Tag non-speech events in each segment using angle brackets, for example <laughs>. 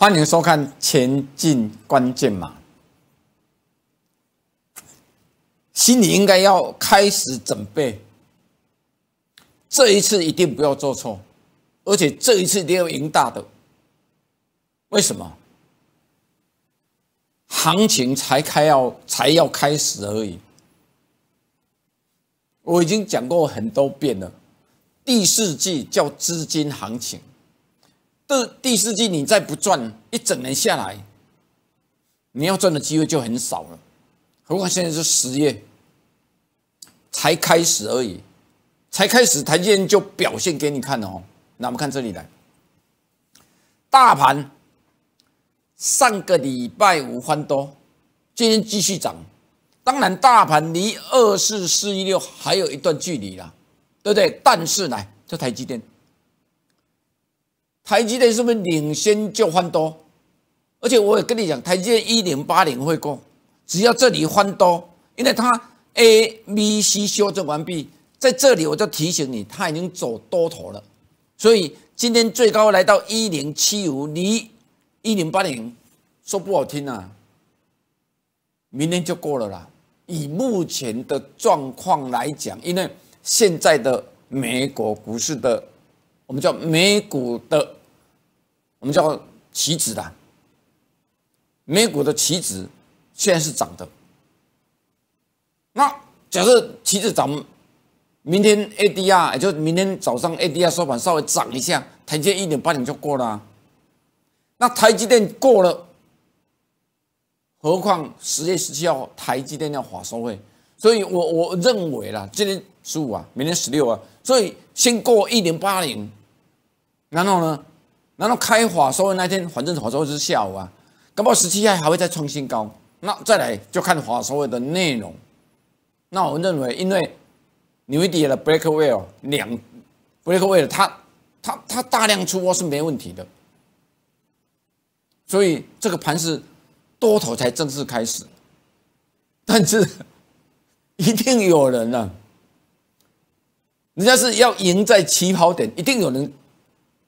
欢迎收看《前进关键码》，心里应该要开始准备。这一次一定不要做错，而且这一次一定要赢大的。为什么？行情才开要才要开始而已。我已经讲过很多遍了，第四季叫资金行情。这第四季你再不赚，一整年下来，你要赚的机会就很少了，何况现在是十月，才开始而已，才开始，台积电就表现给你看了哦。那我们看这里来，大盘上个礼拜五翻多，今天继续涨，当然大盘离二四四一六还有一段距离啦，对不对？但是呢，这台积电。台积电是不是领先就翻多？而且我也跟你讲，台积电一零八零会过，只要这里翻多，因为它 A、B、C 修正完毕，在这里我就提醒你，它已经走多头了。所以今天最高来到一零七五，离一零八零说不好听啊，明天就过了啦。以目前的状况来讲，因为现在的美国股市的，我们叫美股的。我们叫旗子的，美股的旗子现在是涨的。那假设旗子涨，明天 ADR 也就明天早上 ADR 收盘稍微涨一下，台阶一点八零就过了。那台积电过了，何况十月十七号台积电要华收会，所以我我认为啦，今天十五啊，明天十六啊，所以先过一零八零，然后呢？然后开法说会那天，反正法说会是下午啊，搞不好十七号还会再创新高。那再来就看法说会的内容。那我认为，因为牛一跌了 b e a k k w e l l 两 b r e a k k w e l l 他他他大量出货是没问题的，所以这个盘是多头才正式开始。但是一定有人啊，人家是要赢在起跑点，一定有人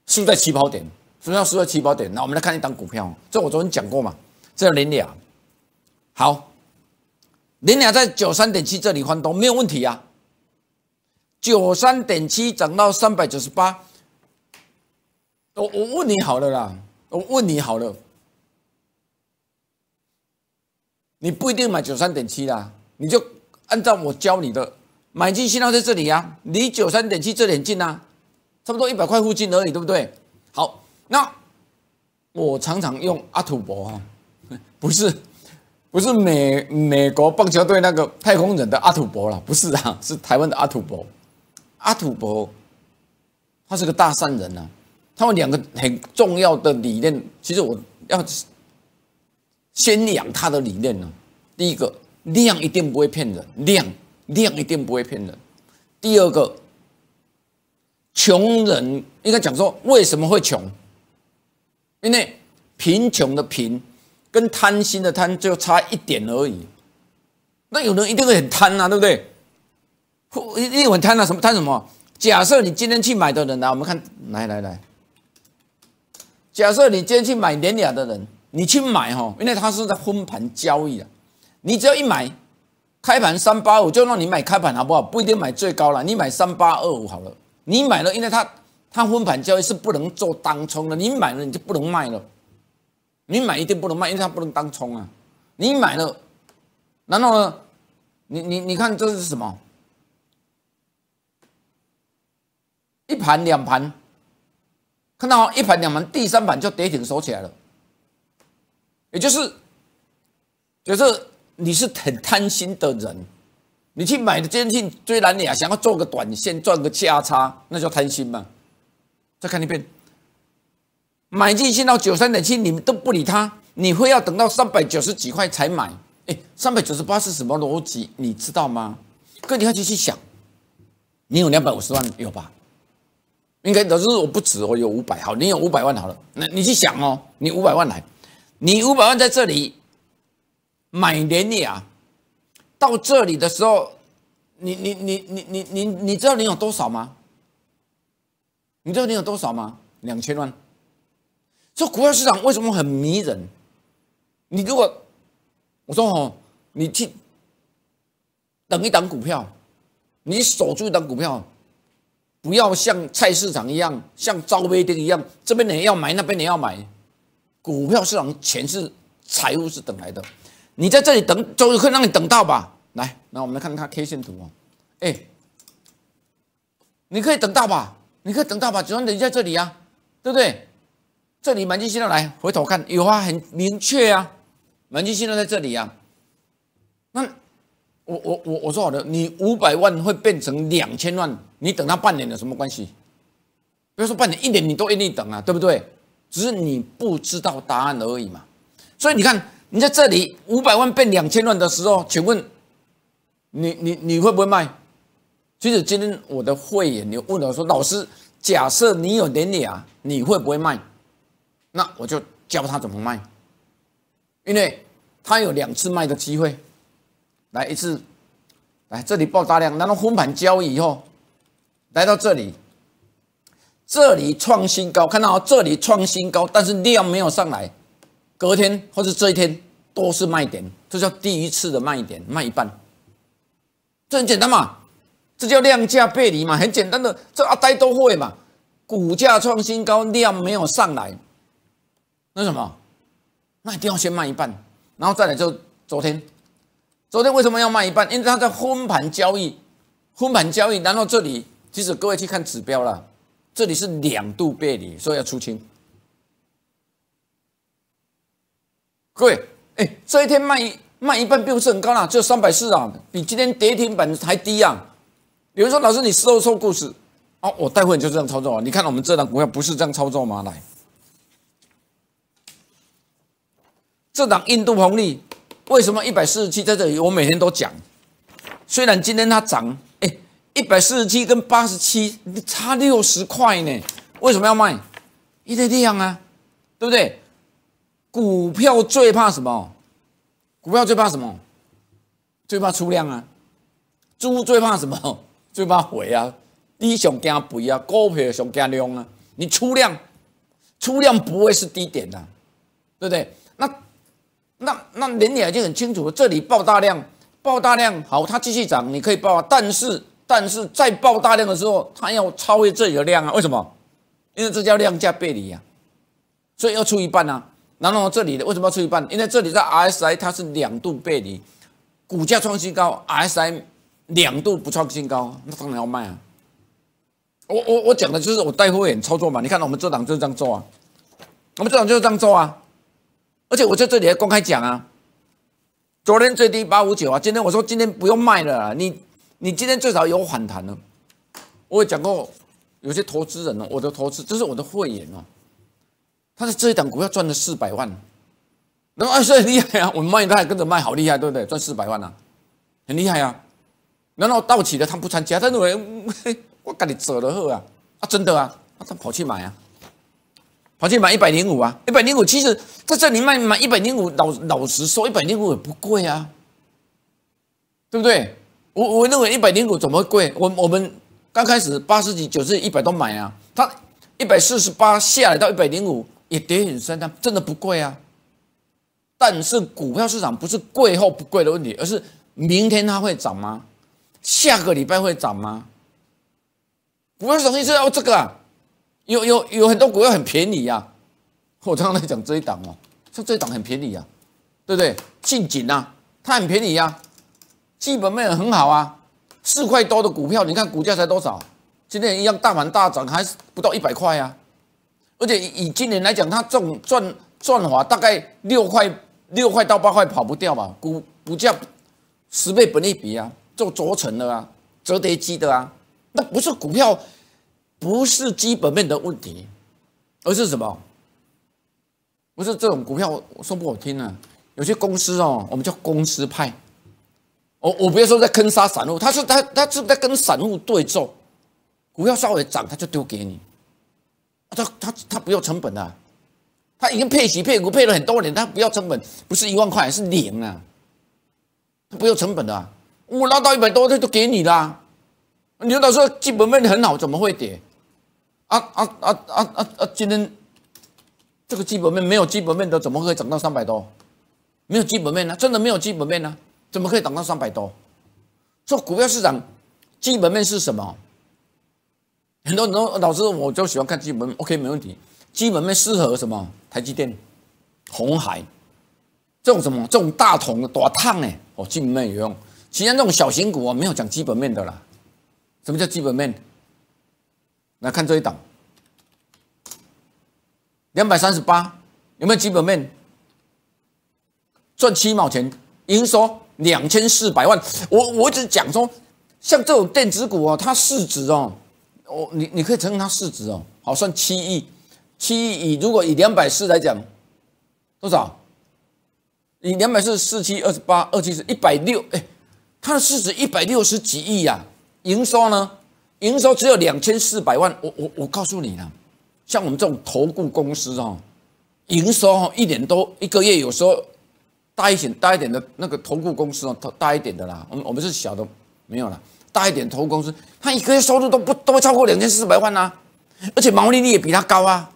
输在起跑点。什么叫十二起跑点？那我们来看一档股票，这我昨天讲过嘛，这林鸟，好，林鸟在九三点七这里翻多没有问题啊。九三点七涨到三百九十八，我我问你好了啦，我问你好了，你不一定买九三点七啦，你就按照我教你的，买进信号在这里呀，离九三点七这很近呐，差不多一百块附近而已，对不对？好。那我常常用阿土伯哈，<laughs> 不是，不是美美国棒球队那个太空人的阿土伯了，不是啊，是台湾的阿土伯。阿土伯他是个大善人啊，他们两个很重要的理念，其实我要先讲他的理念呢。第一个，量一定不会骗人，量量一定不会骗人。第二个，穷人应该讲说为什么会穷。因为贫穷的贫跟贪心的贪就差一点而已，那有人一定会很贪啊，对不对？会会很贪啊，什么贪什么？假设你今天去买的人呢？我们看来来来，假设你今天去买联雅的人，你去买哈，因为它是在分盘交易啊。你只要一买，开盘三八五就让你买开盘好不好？不一定买最高了，你买三八二五好了，你买了，因为它。它分盘交易是不能做当冲的，你买了你就不能卖了，你买一定不能卖，因为它不能当冲啊。你买了，然后呢，你你你看这是什么？一盘两盘，看到哦、一盘两盘，第三盘就跌停收起来了，也就是就是你是很贪心的人，你去买的坚信，虽然你啊想要做个短线赚个价差，那叫贪心嘛。再看一遍，买进去到九三点七，你们都不理他，你会要等到三百九十几块才买？哎，三百九十八是什么逻辑？你知道吗？各位，你要去去想，你有两百五十万有吧？应该，老师我不止，我有五百，好，你有五百万好了，那你去想哦，你五百万来，你五百万在这里买连业啊，到这里的时候，你你你你你你你知道你有多少吗？你知道你有多少吗？两千万。说股票市场为什么很迷人？你如果我说哦，你去等一档股票，你守住一档股票，不要像菜市场一样，像招北店一样，这边人要买，那边人要买。股票市场钱是财务是等来的，你在这里等，总是可以让你等到吧。来，那我们来看看 K 线图哦。哎，你可以等到吧。你可以等到吧，总算等在这里呀，对不对？这里满金线要来回头看，有啊，很明确啊，满金线要在这里啊。那我我我我说好的，你五百万会变成两千万，你等它半年有什么关系？不要说半年，一年你都愿意等啊，对不对？只是你不知道答案而已嘛。所以你看，你在这里五百万变两千万的时候，请问你你你会不会卖？其实今天我的会，员你问我说：“老师，假设你有点点啊，你会不会卖？”那我就教他怎么卖，因为他有两次卖的机会。来一次，来这里爆大量，然后封盘交易以后，来到这里，这里创新高，看到哦、这里创新高，但是量没有上来，隔天或者这一天都是卖点，这叫第一次的卖点，卖一半，这很简单嘛。这叫量价背离嘛，很简单的，这阿呆都会嘛。股价创新高，量没有上来，那什么？那一定要先卖一半，然后再来就昨天。昨天为什么要卖一半？因为他在分盘交易，分盘交易。然后这里，其实各位去看指标啦，这里是两度背离，所以要出清。各位，哎，这一天卖一卖一半，并不是很高啦，只有三百四啊，比今天跌停板还低啊。有人说：“老师，你收错故事。”哦，我待会你就这样操作啊！你看我们这档股票不是这样操作吗？来，这档印度红利为什么一百四十七在这里？我每天都讲。虽然今天它涨，哎，一百四十七跟八十七差六十块呢，为什么要卖？因为量啊，对不对？股票最怕什么？股票最怕什么？最怕出量啊！猪最怕什么？最怕肥啊，低上惊肥啊，高票上惊量啊。你出量，出量不会是低点啊，对不对？那那那，连你也已很清楚了。这里爆大量，爆大量好，它继续涨，你可以爆啊。但是，但是再爆大量的时候，它要超越这里的量啊？为什么？因为这叫量价背离啊，所以要出一半啊。然后这里为什么要出一半？因为这里在 RSI 它是两度背离，股价创新高，RSI。两度不创新高，那当然要卖啊！我我我讲的就是我带货眼操作嘛。你看到我们这档就是这样做啊，我们这档就是这样做啊。而且我在这里还公开讲啊，昨天最低八五九啊，今天我说今天不用卖了，你你今天最少有反弹了。我讲过，有些投资人哦，我的投资这是我的慧眼哦，他在这一档股票赚了四百万，那么很厉害啊！我卖他也跟着卖，好厉害，对不对？赚四百万啊，很厉害啊！然后到期了，他不参加，他认为 <laughs> 我跟你走了后啊，啊，真的啊，他跑去买啊，跑去买一百零五啊，一百零五其实在这里卖买一百零五老老实说，一百零五也不贵啊，对不对？我我认为一百零五怎么贵？我我们刚开始八十几、九十、一百都买啊，他一百四十八下来到一百零五也跌很深，啊，真的不贵啊。但是股票市场不是贵或不贵的问题，而是明天它会涨吗？下个礼拜会涨吗？股票什么意思？哦，这个啊，有有有很多股票很便宜呀。我刚刚在讲一档哦，像一档很便宜呀，对不对？近景呐，它很便宜呀，基本面很好啊。四块多的股票，你看股价才多少？今天一样，大盘大涨还是不到一百块呀。而且以今年来讲，它赚赚赚法大概六块六块到八块跑不掉吧？股股价十倍本利比啊。做轴承的啊，折叠机的啊，那不是股票，不是基本面的问题，而是什么？不是这种股票。我说不好听啊，有些公司哦，我们叫公司派。我我不要说在坑杀散户，他是他他是不在跟散户对揍，股票稍微涨他就丢给你，他他他不要成本的，他已经配息配股配了很多年，他不要成本，不是一万块是零啊，他不要成本的。我拉到一百多，这都给你啦。刘老说基本面很好，怎么会跌？啊啊啊啊啊啊！今天这个基本面没有基本面的，怎么会涨到三百多？没有基本面呢，真的没有基本面呢，怎么可以涨到三百多？说股票市场基本面是什么？很多老师我就喜欢看基本，OK 没问题。基本面适合什么？台积电、红海这种什么这种大桶多烫呢？我基本面有用。其他那种小型股，啊，没有讲基本面的啦。什么叫基本面？来看这一档，两百三十八有没有基本面？赚七毛钱，营收两千四百万。我我只讲说，像这种电子股啊，它市值哦，我你你可以乘它市值哦，好算七亿，七亿以如果以两百四来讲，多少？以两百四四七二十八二七十一百六，哎。它的市值一百六十几亿呀，营收呢？营收只有两千四百万。我我我告诉你啦，像我们这种投顾公司哦，营收哦一年多一个月，有时候大一点大一点的那个投顾公司哦，大一点的啦。我们我们是小的没有了，大一点投公司，它一个月收入都不都会超过两千四百万呐，而且毛利率也比它高啊。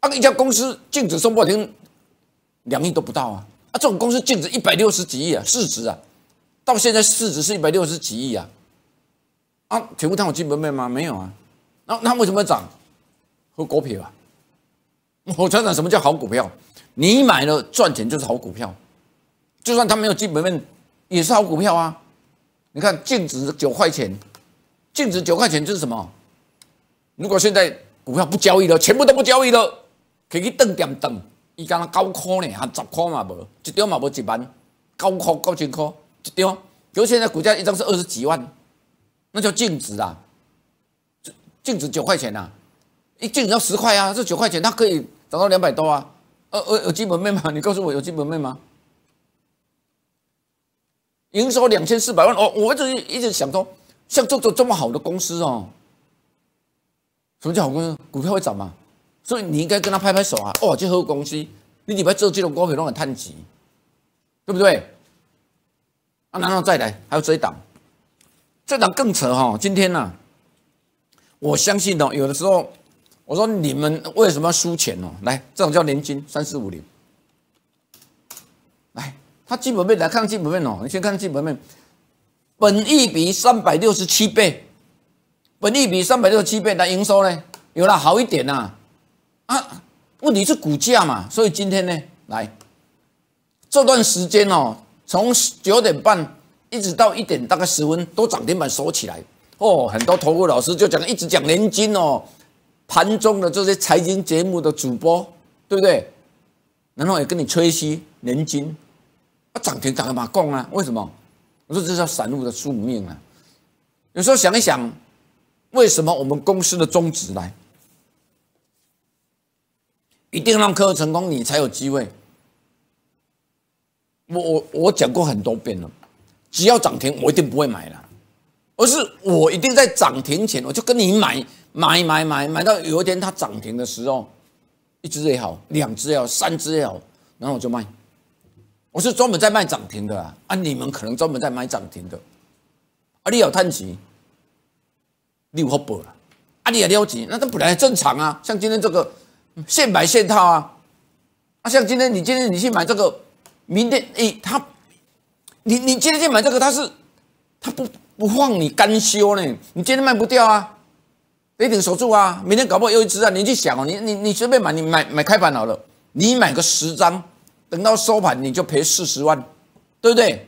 啊，一家公司净值收不停两亿都不到啊，啊，这种公司净值一百六十几亿啊，市值啊。到现在市值是一百六十几亿啊，啊，全部看我基本面吗？没有啊，那那为什么涨？和股票啊，<laughs> 我讲讲什么叫好股票？你买了赚钱就是好股票，就算它没有基本面也是好股票啊。你看净值九块钱，净值九块钱这是什么？如果现在股票不交易了，全部都不交易了，可以等点等，伊干啦九块呢，还十块嘛无，一条嘛无一万，九块九千块。对哦，比如现在股价一张是二十几万，那叫净值啊，净值九块钱啊，一净值要十块啊，这九块钱它可以涨到两百多啊，呃呃有基本面吗？<laughs> 你告诉我有基本面吗？营收两千四百万哦，我一直一直想说，像这种这么好的公司哦，什么叫好公司？股票会涨吗？所以你应该跟他拍拍手啊，哦，这好公司，你礼拜做这种股票都很探气，对不对？啊，然后再来，还有这一档，这档更扯哈！今天呢，我相信哦，有的时候我说你们为什么要输钱哦？来，这种叫年金三四五零，来，它基本面来看基本面哦，你先看基本面，本益比三百六十七倍，本益比三百六十七倍，那营收呢有了好一点呐，啊，问题是股价嘛，所以今天呢，来这段时间哦。从九点半一直到一点，大概十分都涨停板收起来哦。很多投顾老师就讲，一直讲年金哦，盘中的这些财经节目的主播，对不对？然后也跟你吹嘘年金，啊涨停涨干嘛供啊？为什么？我说这是散户的宿命啊。有时候想一想，为什么我们公司的宗旨来，一定让客户成功，你才有机会。我我我讲过很多遍了，只要涨停，我一定不会买了，而是我一定在涨停前，我就跟你买买买买买到有一天它涨停的时候，一只也好，两只也好，三只也好，然后我就卖，我是专门在卖涨停的啊，啊你们可能专门在买涨停的，啊你有探底，你有突破了，啊你也撩急，那这本来正常啊，像今天这个现买现套啊，啊像今天你今天你去买这个。明天，诶，他，你你今天去买这个，他是，他不不放你干休呢，你今天卖不掉啊，你等守住啊，明天搞不好又一只啊，你去想哦，你你你随便买，你买买开盘好了，你买个十张，等到收盘你就赔四十万，对不对？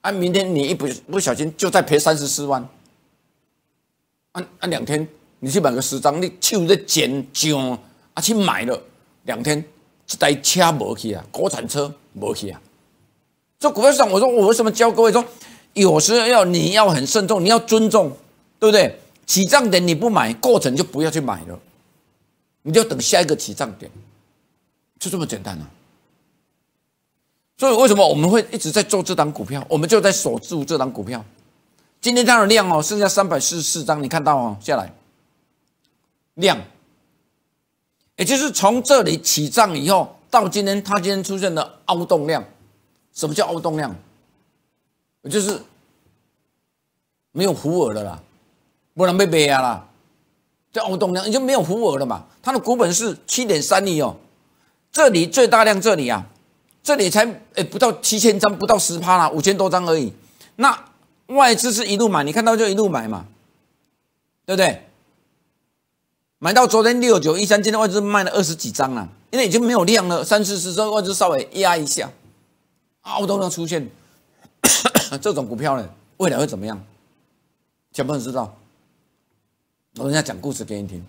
啊，明天你一不不小心就再赔三十四万，按按两天你去买个十张，你气得捡上啊去买了，两天一台车没去啊，国产车。不是啊，这股票市场，我说我为什么教各位说，有时候要你要很慎重，你要尊重，对不对？起涨点你不买，过程就不要去买了，你就等下一个起涨点，就这么简单啊。所以为什么我们会一直在做这档股票，我们就在守住这档股票。今天它的量哦，剩下三百四十四张，你看到哦，下来量，也就是从这里起涨以后。到今天，它今天出现了凹动量。什么叫凹动量？就是没有弧耳了啦，不能被背压啦。这凹动量已就没有弧耳了嘛。它的股本是七点三亿哦，这里最大量这里啊，这里才哎不到七千张，不到十趴啦，五千多张而已。那外资是一路买，你看到就一路买嘛，对不对？买到昨天六九一三，今天外资卖了二十几张了。因为已经没有量了，三四十之后就稍微压一下，我都能出现 <coughs> 这种股票呢，未来会怎么样？全部人知道，我等下讲故事给你听。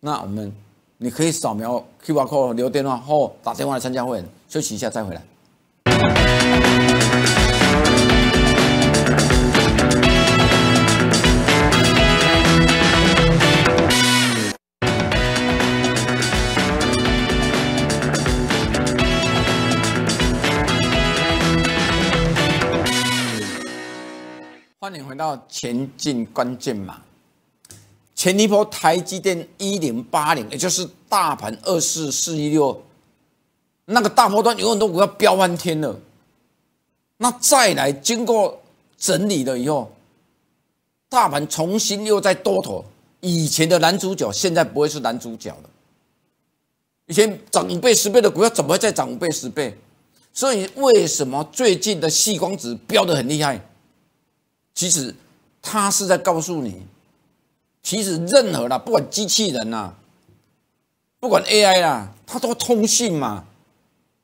那我们你可以扫描 q r code 留电话或打电话来参加会议。休息一下再回来。欢迎回到前进关键嘛。前一波台积电一零八零，也就是大盘二四四一六，那个大波段有很多股票飙翻天了。那再来经过整理了以后，大盘重新又在多头，以前的男主角现在不会是男主角了。以前涨五倍、十倍的股票，怎么会再涨五倍、十倍？所以为什么最近的细光子飙的很厉害？其实他是在告诉你，其实任何啦，不管机器人啦，不管 AI 啦，它都通信嘛，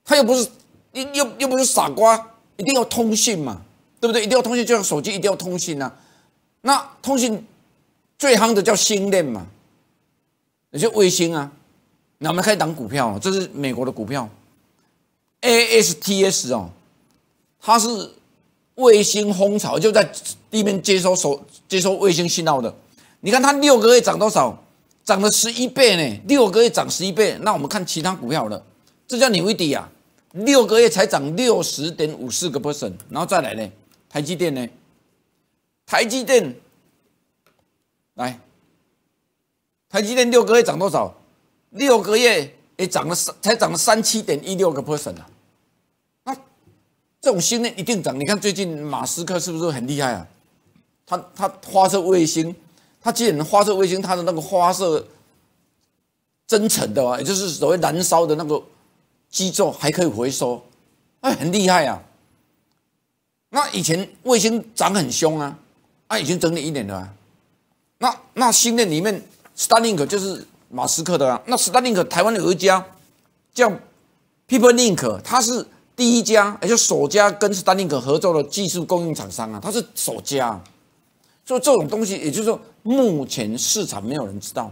他又不是又又又不是傻瓜，一定要通信嘛，对不对？一定要通信，就像手机一定要通信呐。那通信最夯的叫星链嘛，也就卫星啊。那我们开始股票，这是美国的股票，ASTS 哦，它是。卫星蜂巢就在地面接收手接收卫星信号的，你看它六个月涨多少？涨了十一倍呢！六个月涨十一倍，那我们看其他股票了，这叫扭一底啊！六个月才涨六十点五四个 percent，然后再来呢，台积电呢？台积电来，台积电六个月涨多少？六个月也涨了三，才涨了三七点一六个 percent 啊！这种新链一定涨，你看最近马斯克是不是很厉害啊？他他发射卫星，他既然发射卫星，他的那个发射增程的啊，也就是所谓燃烧的那个机座还可以回收，哎，很厉害啊。那以前卫星涨很凶啊，那已经整整一年了。那那新链里面，Stalink 就是马斯克的啊。那 Stalink 台湾有一家叫 People Link，它是。第一家，也就首家跟斯丹宁克合作的技术供应厂商啊，它是首家，所以这种东西，也就是说，目前市场没有人知道，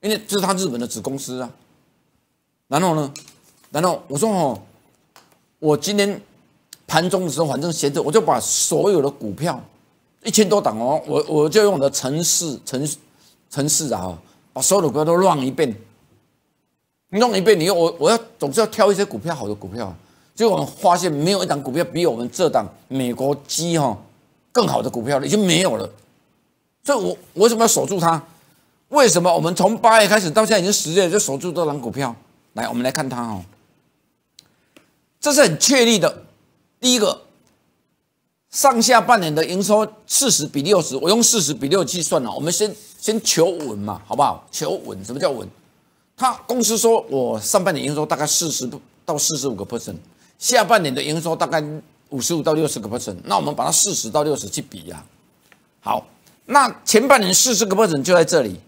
因为这是他日本的子公司啊。然后呢，然后我说哦，我今天盘中的时候，反正闲着，我就把所有的股票一千多档哦，我我就用我的市城市城市啊，把所有的股票都乱一遍，弄一遍，你我我要总是要挑一些股票好的股票。就我们发现没有一档股票比我们这档美国鸡哈更好的股票了，已经没有了。所以，我为什么要守住它？为什么我们从八月开始到现在已经十月就守住这档股票？来，我们来看它哦。这是很确立的。第一个，上下半年的营收四十比六十，我用四十比六计算了。我们先先求稳嘛，好不好？求稳，什么叫稳？他公司说我上半年营收大概四十到四十五个 percent。下半年的营收大概五十五到六十个 percent，那我们把它四十到六十去比呀。好，那前半年四十个 percent 就在这里，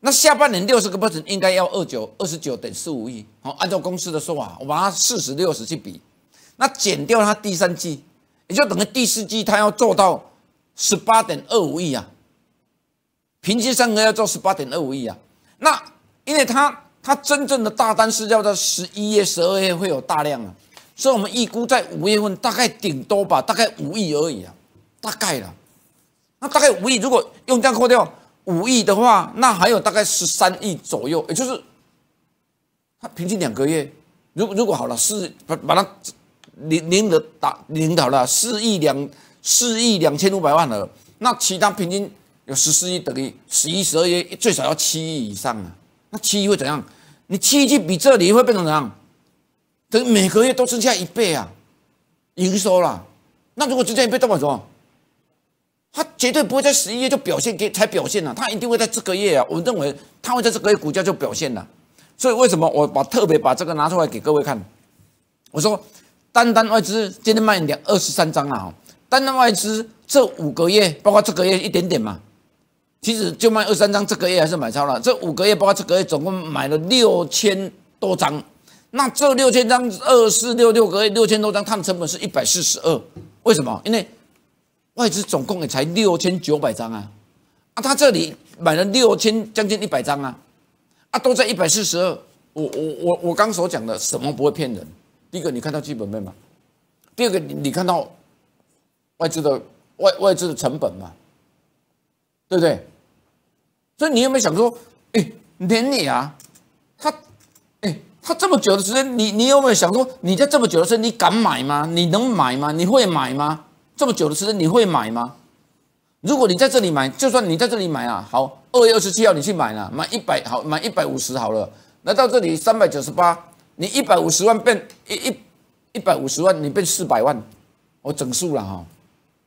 那下半年六十个 percent 应该要二九二十九点四五亿。好，按照公司的说法，我把它四十、六十去比，那减掉它第三季，也就等于第四季它要做到十八点二五亿啊。平均上月要做十八点二五亿啊。那因为它它真正的大单是要在十一月、十二月会有大量啊。所以我们预估在五月份大概顶多吧，大概五亿而已啊，大概了。那大概五亿，如果用这样扣掉五亿的话，那还有大概十三亿左右，也就是它平均两个月。如果如果好了是把把它零零的打零导了四亿两四亿两千五百万了，那其他平均有十四亿，等于十一十二亿，最少要七亿以上啊。那七亿会怎样？你七亿比这里会变成怎样？可是每个月都剩下一倍啊，营收啦，那如果增加一倍，代表什么？他绝对不会在十一月就表现，给才表现了，他一定会在这个月啊。我认为他会在这个月股价就表现了。所以为什么我把特别把这个拿出来给各位看？我说，单单外资今天卖两二十三张啊，单单外资这五个月，包括这个月一点点嘛，其实就卖二三张，这个月还是买超了。这五个月包括这个月总共买了六千多张。那这六千张二四六六个六千多张，它的成本是一百四十二，为什么？因为外资总共也才六千九百张啊，啊，他这里买了六千将近一百张啊，啊，都在一百四十二。我我我我刚所讲的什么不会骗人？第一个你看到基本面吗？第二个你你看到外资的外外资的成本吗？对不对？所以你有没有想说，哎，连你啊，他？他这么久的时间，你你有没有想过，你在这么久的时间，你敢买吗？你能买吗？你会买吗？这么久的时间，你会买吗？如果你在这里买，就算你在这里买啊，好，二月二十七号你去买了，买一百好，买一百五十好了，那到这里三百九十八，你一百五十万变一一一百五十万，你变四百万，我整数了哈，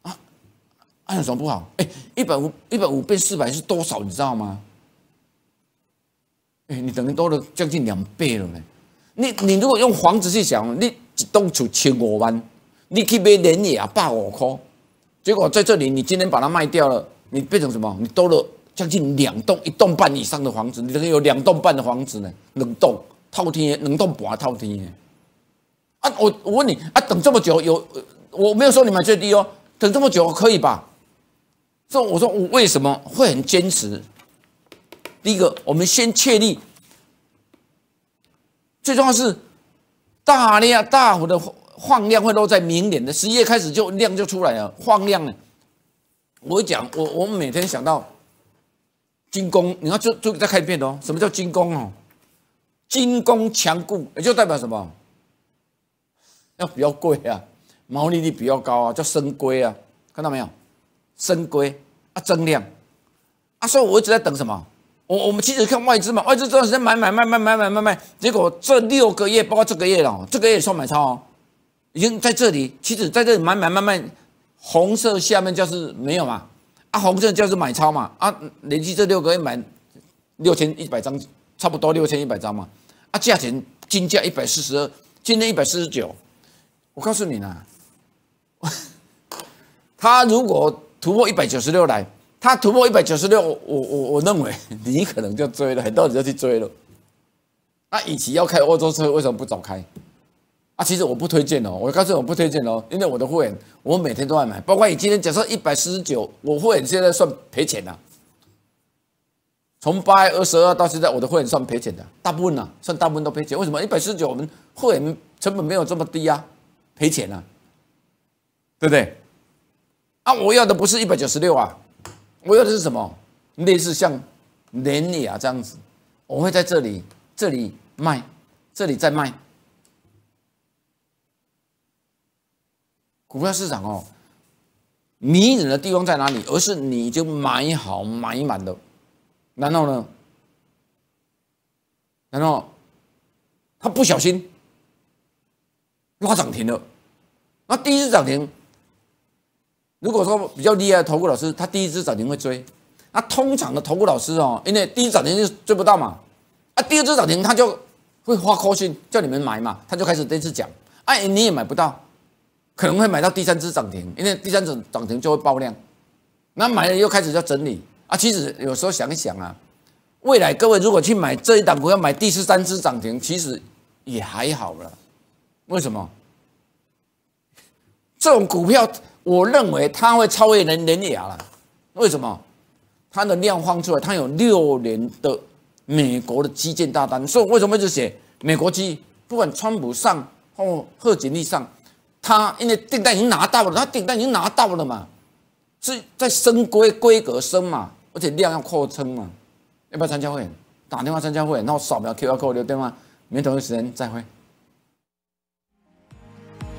啊，啊有什么不好？哎，一百五一百五变四百是多少，你知道吗？哎，你等于多了将近两倍了呢。你你如果用房子去想，你一栋厝千五万，你去买连也百五块，结果在这里你今天把它卖掉了，你变成什么？你多了将近两栋，一栋半以上的房子，你等于有两栋半的房子呢，能动套厅，能动半套厅。啊，我我问你，啊，等这么久有，我没有说你买最低哦，等这么久可以吧？这我说我为什么会很坚持？第一个，我们先确立，最重要是大量大幅的放量会落在明年的一月开始就量就出来了，放量了。我讲，我我们每天想到金工，你看就就在开片哦。什么叫金工哦？金工强固也就代表什么？要比较贵啊，毛利率比较高啊，叫升规啊，看到没有？升规啊，增量啊，所以我一直在等什么？我我们其实看外资嘛，外资这段时间买买买买买买买结果这六个月包括这个月了，这个月也算买超，已经在这里其实在这里买买买买，红色下面就是没有嘛，啊红色就是买超嘛，啊累计这六个月买六千一百张，差不多六千一百张嘛，啊价钱金价一百四十二，今天一百四十九，我告诉你呢，<laughs> 他如果突破一百九十六来。它突破一百九十六，我我我认为 <laughs> 你可能就追了，很到底就去追了。那以其要开欧洲车为什么不早开？啊，其实我不推荐哦，我告诉你我不推荐哦，因为我的会员我每天都在买，包括你今天假设一百四十九，我会员现在算赔钱啊。从八月二十二到现在，我的会员算赔钱的，大部分啊，算大部分都赔钱。为什么一百四十九我们会员成本没有这么低啊？赔钱啊，对不对？啊，我要的不是一百九十六啊。我要的是什么？类似像连你啊这样子，我会在这里、这里卖，这里再卖。股票市场哦，迷人的地方在哪里？而是你就买好买满的，然后呢？然后他不小心拉涨停了？那第一次涨停。如果说比较厉害的投顾老师，他第一只涨停会追，那通常的投顾老师哦，因为第一涨停就追不到嘛，啊，第二只涨停他就会发开讯叫你们买嘛，他就开始第一次讲，哎，你也买不到，可能会买到第三只涨停，因为第三只涨停就会爆量，那买了又开始要整理啊。其实有时候想一想啊，未来各位如果去买这一档股，要买第十三只涨停，其实也还好了，为什么？这种股票。我认为它会超越人人牙了，为什么？它的量放出来，它有六年的美国的基建大单，所以为什么一直写美国机？不管川普上或贺锦丽上，他因为订单已经拿到了，他订单已经拿到了嘛，是在升规规格升嘛，而且量要扩充嘛。要不要参加会打电话参加会然后扫描 Q R code 没同一时间再会。